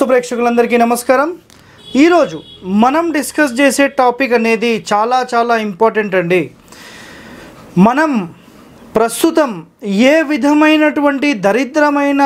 వాస్తు ప్రేక్షకులందరికీ నమస్కారం ఈరోజు మనం డిస్కస్ చేసే టాపిక్ అనేది చాలా చాలా ఇంపార్టెంట్ అండి మనం ప్రస్తుతం ఏ విధమైనటువంటి దరిద్రమైన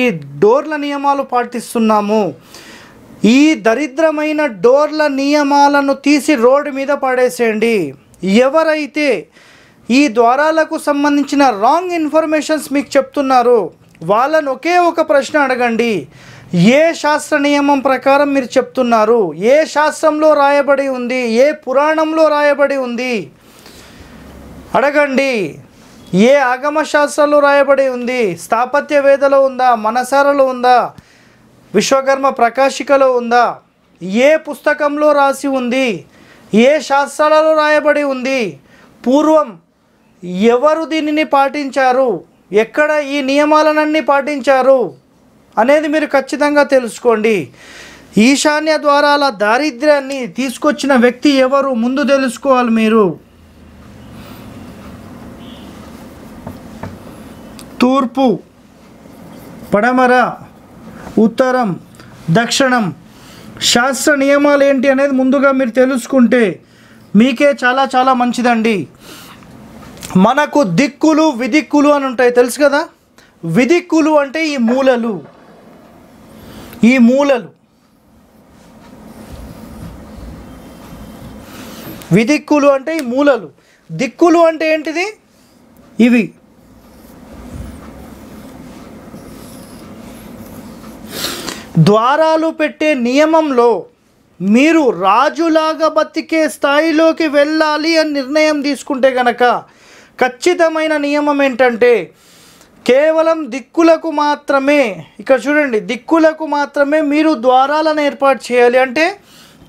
ఈ డోర్ల నియమాలు పాటిస్తున్నాము ఈ దరిద్రమైన డోర్ల నియమాలను తీసి రోడ్డు మీద పడేసేయండి ఎవరైతే ఈ ద్వారాలకు సంబంధించిన రాంగ్ ఇన్ఫర్మేషన్స్ మీకు చెప్తున్నారో వాళ్ళను ఒకే ఒక ప్రశ్న అడగండి ఏ శాస్త్ర నియమం ప్రకారం మీరు చెప్తున్నారు ఏ శాస్త్రంలో రాయబడి ఉంది ఏ పురాణంలో రాయబడి ఉంది అడగండి ఏ ఆగమ శాస్త్రంలో రాయబడి ఉంది స్థాపత్య వేదలో ఉందా మనసారలో ఉందా విశ్వకర్మ ప్రకాశికలో ఉందా ఏ పుస్తకంలో రాసి ఉంది ఏ శాస్త్రాలలో రాయబడి ఉంది పూర్వం ఎవరు దీనిని పాటించారు ఎక్కడ ఈ నియమాలనన్నీ పాటించారు అనేది మీరు ఖచ్చితంగా తెలుసుకోండి ఈశాన్య ద్వారాల దారిద్ర్యాన్ని తీసుకొచ్చిన వ్యక్తి ఎవరు ముందు తెలుసుకోవాలి మీరు తూర్పు పడమర ఉత్తరం దక్షిణం శాస్త్ర నియమాలు ఏంటి అనేది ముందుగా మీరు తెలుసుకుంటే మీకే చాలా చాలా మంచిదండి మనకు దిక్కులు విదిక్కులు అని ఉంటాయి తెలుసు కదా విదిక్కులు అంటే ఈ మూలలు ఈ మూలలు విదిక్కులు అంటే ఈ మూలలు దిక్కులు అంటే ఏంటిది ఇవి ద్వారాలు పెట్టే నియమంలో మీరు రాజులాగా బతికే స్థాయిలోకి వెళ్ళాలి అని నిర్ణయం తీసుకుంటే గనక ఖచ్చితమైన నియమం ఏంటంటే కేవలం దిక్కులకు మాత్రమే ఇక్కడ చూడండి దిక్కులకు మాత్రమే మీరు ద్వారాలను ఏర్పాటు చేయాలి అంటే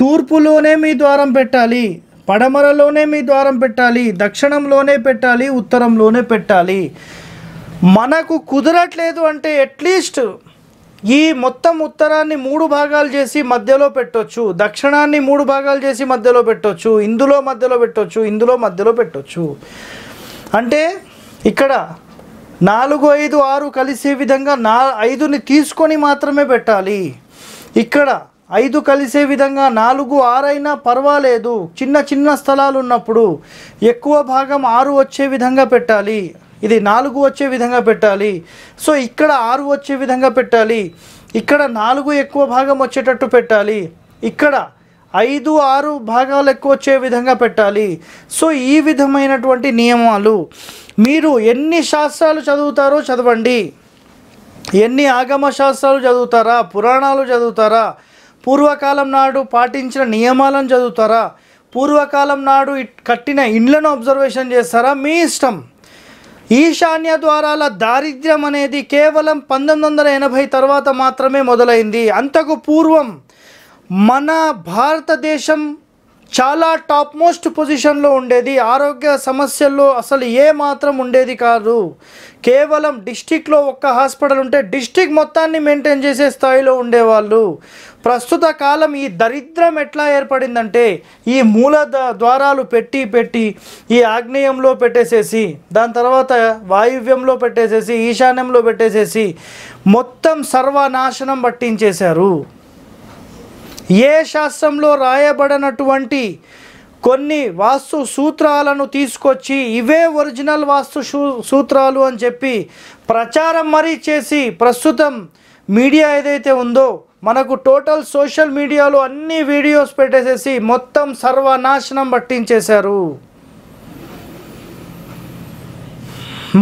తూర్పులోనే మీ ద్వారం పెట్టాలి పడమరలోనే మీ ద్వారం పెట్టాలి దక్షిణంలోనే పెట్టాలి ఉత్తరంలోనే పెట్టాలి మనకు కుదరట్లేదు అంటే అట్లీస్ట్ ఈ మొత్తం ఉత్తరాన్ని మూడు భాగాలు చేసి మధ్యలో పెట్టొచ్చు దక్షిణాన్ని మూడు భాగాలు చేసి మధ్యలో పెట్టొచ్చు ఇందులో మధ్యలో పెట్టొచ్చు ఇందులో మధ్యలో పెట్టొచ్చు అంటే ఇక్కడ నాలుగు ఐదు ఆరు కలిసే విధంగా నా ఐదుని తీసుకొని మాత్రమే పెట్టాలి ఇక్కడ ఐదు కలిసే విధంగా నాలుగు ఆరైనా పర్వాలేదు చిన్న చిన్న స్థలాలు ఉన్నప్పుడు ఎక్కువ భాగం ఆరు వచ్చే విధంగా పెట్టాలి ఇది నాలుగు వచ్చే విధంగా పెట్టాలి సో ఇక్కడ ఆరు వచ్చే విధంగా పెట్టాలి ఇక్కడ నాలుగు ఎక్కువ భాగం వచ్చేటట్టు పెట్టాలి ఇక్కడ ఐదు ఆరు భాగాలు ఎక్కువ వచ్చే విధంగా పెట్టాలి సో ఈ విధమైనటువంటి నియమాలు మీరు ఎన్ని శాస్త్రాలు చదువుతారో చదవండి ఎన్ని ఆగమ శాస్త్రాలు చదువుతారా పురాణాలు చదువుతారా పూర్వకాలం నాడు పాటించిన నియమాలను చదువుతారా పూర్వకాలం నాడు కట్టిన ఇండ్లను అబ్జర్వేషన్ చేస్తారా మీ ఇష్టం ఈశాన్య ద్వారాల దారిద్ర్యం అనేది కేవలం పంతొమ్మిది వందల ఎనభై తర్వాత మాత్రమే మొదలైంది అంతకు పూర్వం మన భారతదేశం చాలా టాప్ మోస్ట్ పొజిషన్లో ఉండేది ఆరోగ్య సమస్యల్లో అసలు ఏ మాత్రం ఉండేది కాదు కేవలం డిస్టిక్లో ఒక్క హాస్పిటల్ ఉంటే డిస్టిక్ మొత్తాన్ని మెయింటైన్ చేసే స్థాయిలో ఉండేవాళ్ళు ప్రస్తుత కాలం ఈ దరిద్రం ఎట్లా ఏర్పడిందంటే ఈ మూల ద్వారాలు పెట్టి పెట్టి ఈ ఆగ్నేయంలో పెట్టేసేసి దాని తర్వాత వాయువ్యంలో పెట్టేసేసి ఈశాన్యంలో పెట్టేసేసి మొత్తం సర్వనాశనం పట్టించేశారు ఏ శాస్త్రంలో రాయబడినటువంటి కొన్ని వాస్తు సూత్రాలను తీసుకొచ్చి ఇవే ఒరిజినల్ వాస్తు సూత్రాలు అని చెప్పి ప్రచారం మరీ చేసి ప్రస్తుతం మీడియా ఏదైతే ఉందో మనకు టోటల్ సోషల్ మీడియాలో అన్ని వీడియోస్ పెట్టేసేసి మొత్తం సర్వనాశనం పట్టించేశారు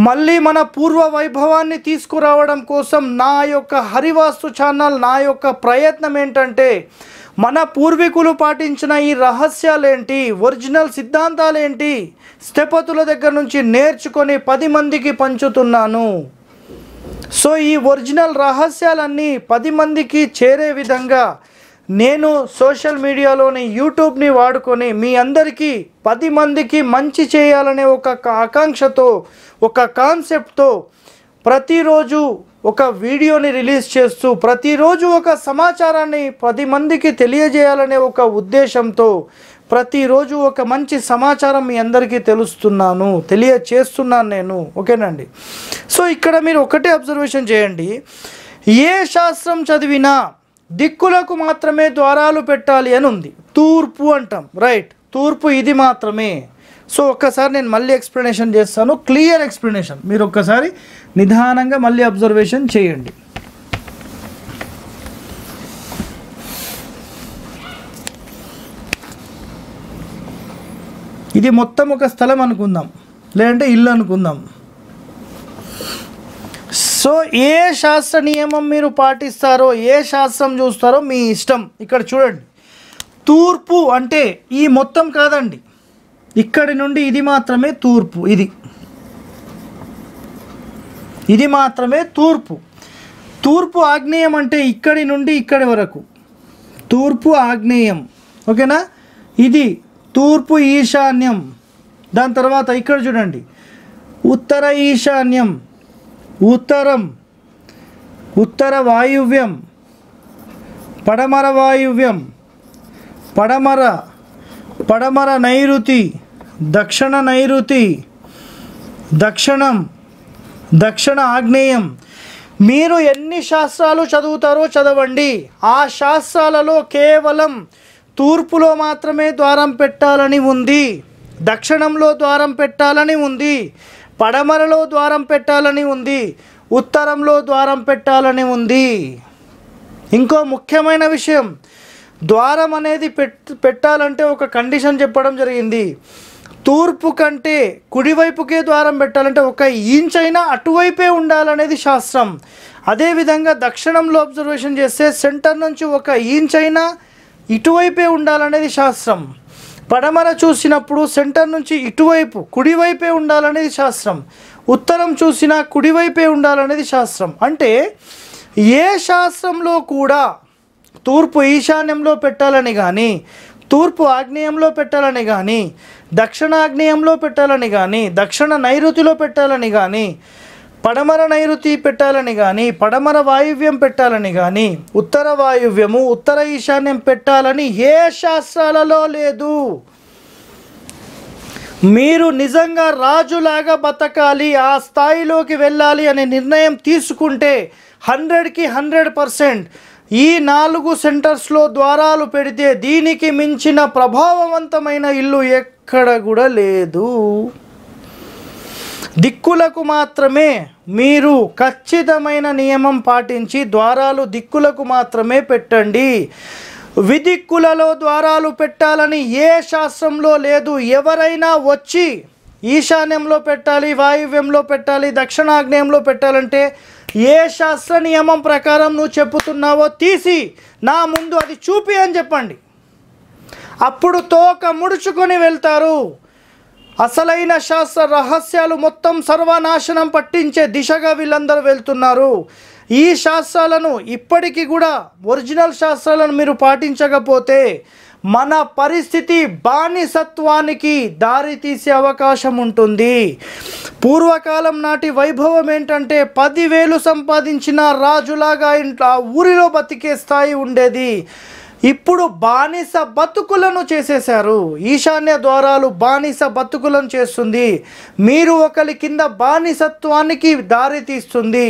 మళ్ళీ మన పూర్వ వైభవాన్ని తీసుకురావడం కోసం నా యొక్క హరివాస్తు ఛానల్ నా యొక్క ప్రయత్నం ఏంటంటే మన పూర్వీకులు పాటించిన ఈ రహస్యాలేంటి ఒరిజినల్ సిద్ధాంతాలేంటి స్థపతుల దగ్గర నుంచి నేర్చుకొని పది మందికి పంచుతున్నాను సో ఈ ఒరిజినల్ రహస్యాలన్నీ పది మందికి చేరే విధంగా నేను సోషల్ మీడియాలోని యూట్యూబ్ని వాడుకొని మీ అందరికీ పది మందికి మంచి చేయాలనే ఒక ఆకాంక్షతో ఒక కాన్సెప్ట్తో ప్రతిరోజు ఒక వీడియోని రిలీజ్ చేస్తూ ప్రతిరోజు ఒక సమాచారాన్ని పది మందికి తెలియజేయాలనే ఒక ఉద్దేశంతో ప్రతిరోజు ఒక మంచి సమాచారం మీ అందరికీ తెలుస్తున్నాను తెలియచేస్తున్నాను నేను ఓకేనండి సో ఇక్కడ మీరు ఒకటే అబ్జర్వేషన్ చేయండి ఏ శాస్త్రం చదివినా దిక్కులకు మాత్రమే ద్వారాలు పెట్టాలి అని ఉంది తూర్పు అంటాం రైట్ తూర్పు ఇది మాత్రమే సో ఒక్కసారి నేను మళ్ళీ ఎక్స్ప్లెనేషన్ చేస్తాను క్లియర్ ఎక్స్ప్లెనేషన్ మీరు ఒక్కసారి నిదానంగా మళ్ళీ అబ్జర్వేషన్ చేయండి ఇది మొత్తం ఒక స్థలం అనుకుందాం లేదంటే ఇల్లు అనుకుందాం సో ఏ శాస్త్ర నియమం మీరు పాటిస్తారో ఏ శాస్త్రం చూస్తారో మీ ఇష్టం ఇక్కడ చూడండి తూర్పు అంటే ఈ మొత్తం కాదండి ఇక్కడి నుండి ఇది మాత్రమే తూర్పు ఇది ఇది మాత్రమే తూర్పు తూర్పు ఆగ్నేయం అంటే ఇక్కడి నుండి ఇక్కడి వరకు తూర్పు ఆగ్నేయం ఓకేనా ఇది తూర్పు ఈశాన్యం దాని తర్వాత ఇక్కడ చూడండి ఉత్తర ఈశాన్యం ఉత్తరం ఉత్తర వాయువ్యం పడమర వాయువ్యం పడమర పడమర నైరుతి దక్షిణ నైరుతి దక్షిణం దక్షిణ ఆగ్నేయం మీరు ఎన్ని శాస్త్రాలు చదువుతారో చదవండి ఆ శాస్త్రాలలో కేవలం తూర్పులో మాత్రమే ద్వారం పెట్టాలని ఉంది దక్షిణంలో ద్వారం పెట్టాలని ఉంది పడమరలో ద్వారం పెట్టాలని ఉంది ఉత్తరంలో ద్వారం పెట్టాలని ఉంది ఇంకో ముఖ్యమైన విషయం ద్వారం అనేది పెట్టాలంటే ఒక కండిషన్ చెప్పడం జరిగింది తూర్పు కంటే కుడివైపుకే ద్వారం పెట్టాలంటే ఒక ఇంచ్ అయినా అటువైపే ఉండాలనేది శాస్త్రం అదేవిధంగా దక్షిణంలో అబ్జర్వేషన్ చేస్తే సెంటర్ నుంచి ఒక ఇంచ్ అయినా ఇటువైపే ఉండాలనేది శాస్త్రం పడమర చూసినప్పుడు సెంటర్ నుంచి ఇటువైపు కుడివైపే ఉండాలనేది శాస్త్రం ఉత్తరం చూసినా కుడివైపే ఉండాలనేది శాస్త్రం అంటే ఏ శాస్త్రంలో కూడా తూర్పు ఈశాన్యంలో పెట్టాలని కానీ తూర్పు ఆగ్నేయంలో పెట్టాలని కానీ దక్షిణ ఆగ్నేయంలో పెట్టాలని కానీ దక్షిణ నైరుతిలో పెట్టాలని కానీ పడమర నైరుతి పెట్టాలని కానీ పడమర వాయువ్యం పెట్టాలని కానీ ఉత్తర వాయువ్యము ఉత్తర ఈశాన్యం పెట్టాలని ఏ శాస్త్రాలలో లేదు మీరు నిజంగా రాజులాగా బతకాలి ఆ స్థాయిలోకి వెళ్ళాలి అనే నిర్ణయం తీసుకుంటే హండ్రెడ్కి హండ్రెడ్ పర్సెంట్ ఈ నాలుగు సెంటర్స్లో ద్వారాలు పెడితే దీనికి మించిన ప్రభావవంతమైన ఇల్లు ఎక్కడ కూడా లేదు దిక్కులకు మాత్రమే మీరు ఖచ్చితమైన నియమం పాటించి ద్వారాలు దిక్కులకు మాత్రమే పెట్టండి విదిక్కులలో ద్వారాలు పెట్టాలని ఏ శాస్త్రంలో లేదు ఎవరైనా వచ్చి ఈశాన్యంలో పెట్టాలి వాయువ్యంలో పెట్టాలి దక్షిణాగ్నేయంలో పెట్టాలంటే ఏ శాస్త్ర నియమం ప్రకారం నువ్వు చెప్పుతున్నావో తీసి నా ముందు అది చూపి అని చెప్పండి అప్పుడు తోక ముడుచుకొని వెళ్తారు అసలైన శాస్త్ర రహస్యాలు మొత్తం సర్వనాశనం పట్టించే దిశగా వీళ్ళందరూ వెళ్తున్నారు ఈ శాస్త్రాలను ఇప్పటికీ కూడా ఒరిజినల్ శాస్త్రాలను మీరు పాటించకపోతే మన పరిస్థితి బానిసత్వానికి దారి తీసే అవకాశం ఉంటుంది పూర్వకాలం నాటి వైభవం ఏంటంటే పదివేలు సంపాదించిన రాజులాగా ఇంట్లో ఊరిలో బతికే స్థాయి ఉండేది ఇప్పుడు బానిస బతుకులను చేసేశారు ఈశాన్య ద్వారాలు బానిస బతుకులను చేస్తుంది మీరు ఒకరి కింద బానిసత్వానికి దారి తీస్తుంది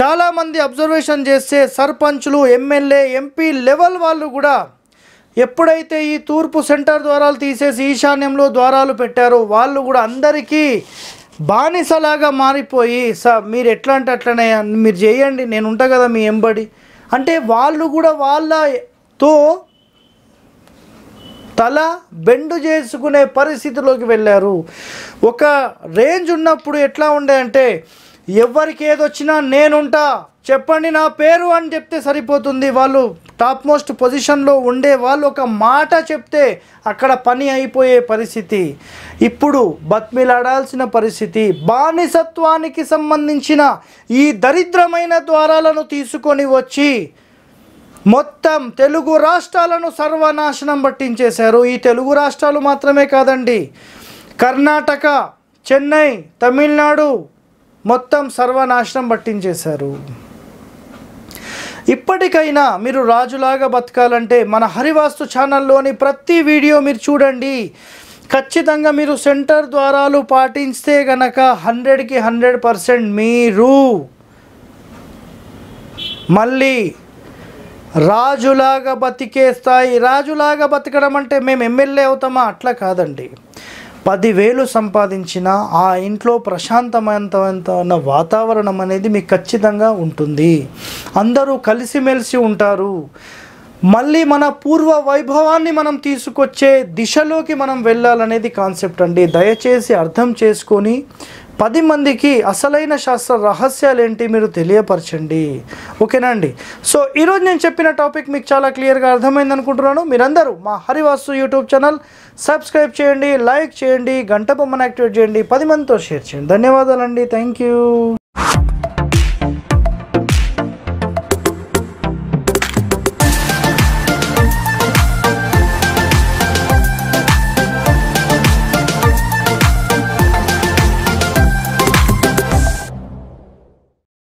చాలామంది అబ్జర్వేషన్ చేస్తే సర్పంచ్లు ఎమ్మెల్యే ఎంపీ లెవెల్ వాళ్ళు కూడా ఎప్పుడైతే ఈ తూర్పు సెంటర్ ద్వారాలు తీసేసి ఈశాన్యంలో ద్వారాలు పెట్టారో వాళ్ళు కూడా అందరికీ బానిసలాగా మారిపోయి స మీరు ఎట్లాంటి అంటే అట్లనే మీరు చేయండి నేను ఉంటా కదా మీ ఎంబడి అంటే వాళ్ళు కూడా వాళ్ళ తో తల బెండు చేసుకునే పరిస్థితిలోకి వెళ్ళారు ఒక రేంజ్ ఉన్నప్పుడు ఎట్లా ఉండే అంటే ఎవరికి ఏదొచ్చినా నేనుంటా చెప్పండి నా పేరు అని చెప్తే సరిపోతుంది వాళ్ళు టాప్ మోస్ట్ పొజిషన్లో ఉండే వాళ్ళు ఒక మాట చెప్తే అక్కడ పని అయిపోయే పరిస్థితి ఇప్పుడు బత్మిలాడాల్సిన పరిస్థితి బానిసత్వానికి సంబంధించిన ఈ దరిద్రమైన ద్వారాలను తీసుకొని వచ్చి మొత్తం తెలుగు రాష్ట్రాలను సర్వనాశనం పట్టించేశారు ఈ తెలుగు రాష్ట్రాలు మాత్రమే కాదండి కర్ణాటక చెన్నై తమిళనాడు మొత్తం సర్వనాశనం పట్టించేశారు ఇప్పటికైనా మీరు రాజులాగా బతకాలంటే మన హరివాస్తు ఛానల్లోని ప్రతి వీడియో మీరు చూడండి ఖచ్చితంగా మీరు సెంటర్ ద్వారాలు పాటిస్తే గనక హండ్రెడ్కి హండ్రెడ్ పర్సెంట్ మీరు మళ్ళీ రాజులాగా బతికే స్థాయి రాజులాగా బతకడం అంటే మేము ఎమ్మెల్యే అవుతామా అట్లా కాదండి పదివేలు సంపాదించిన ఆ ఇంట్లో ప్రశాంతమైన వాతావరణం అనేది మీకు ఖచ్చితంగా ఉంటుంది అందరూ కలిసిమెలిసి ఉంటారు మళ్ళీ మన పూర్వ వైభవాన్ని మనం తీసుకొచ్చే దిశలోకి మనం వెళ్ళాలనేది కాన్సెప్ట్ అండి దయచేసి అర్థం చేసుకొని పది మందికి అసలైన శాస్త్ర రహస్యాలు ఏంటి మీరు తెలియపరచండి ఓకేనా అండి సో ఈరోజు నేను చెప్పిన టాపిక్ మీకు చాలా క్లియర్గా అర్థమైంది అనుకుంటున్నాను మీరందరూ మా హరివాసు యూట్యూబ్ ఛానల్ సబ్స్క్రైబ్ చేయండి లైక్ చేయండి గంట బొమ్మను యాక్టివేట్ చేయండి పది మందితో షేర్ చేయండి ధన్యవాదాలండి థ్యాంక్ యూ